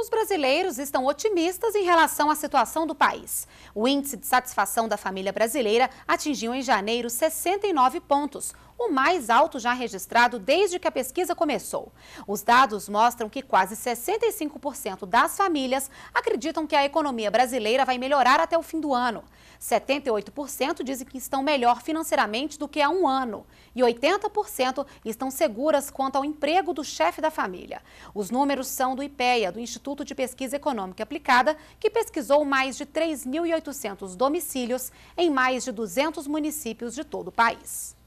Os brasileiros estão otimistas em relação à situação do país. O índice de satisfação da família brasileira atingiu em janeiro 69 pontos, o mais alto já registrado desde que a pesquisa começou. Os dados mostram que quase 65% das famílias acreditam que a economia brasileira vai melhorar até o fim do ano. 78% dizem que estão melhor financeiramente do que há um ano e 80% estão seguras quanto ao emprego do chefe da família. Os números são do IPEA, do Instituto de Pesquisa Econômica Aplicada, que pesquisou mais de 3.800 domicílios em mais de 200 municípios de todo o país.